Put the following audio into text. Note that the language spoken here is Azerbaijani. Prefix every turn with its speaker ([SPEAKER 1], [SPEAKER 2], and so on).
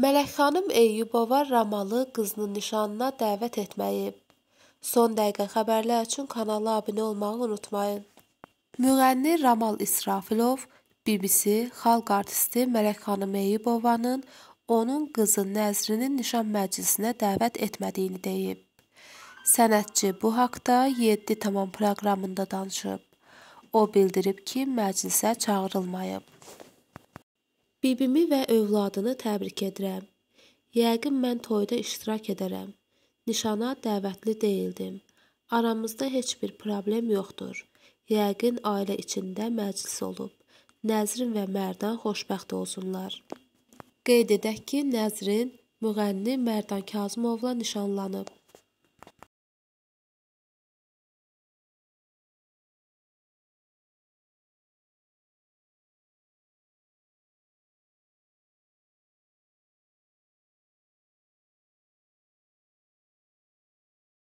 [SPEAKER 1] Mələk xanım Eyyubova Ramalı qızını nişanına dəvət etməyi, son dəqiqə xəbərlər üçün kanala abunə olmağı unutmayın. Müğənni Ramal İsrafilov BBC xalq artisti Mələk xanım Eyyubovanın onun qızı Nəzrinin nişan məclisinə dəvət etmədiyini deyib. Sənətçi bu haqda 7 tamam proqramında danışıb. O bildirib ki, məclisə çağırılmayıb. Bibimi və övladını təbrik edirəm. Yəqin mən toyda iştirak edərəm. Nişana dəvətli deyildim. Aramızda heç bir problem yoxdur. Yəqin ailə içində məclis olub. Nəzrin və Mərdan xoşbəxt olsunlar. Qeyd edək ki, Nəzrin müğənni Mərdan Kazımovla nişanlanıb.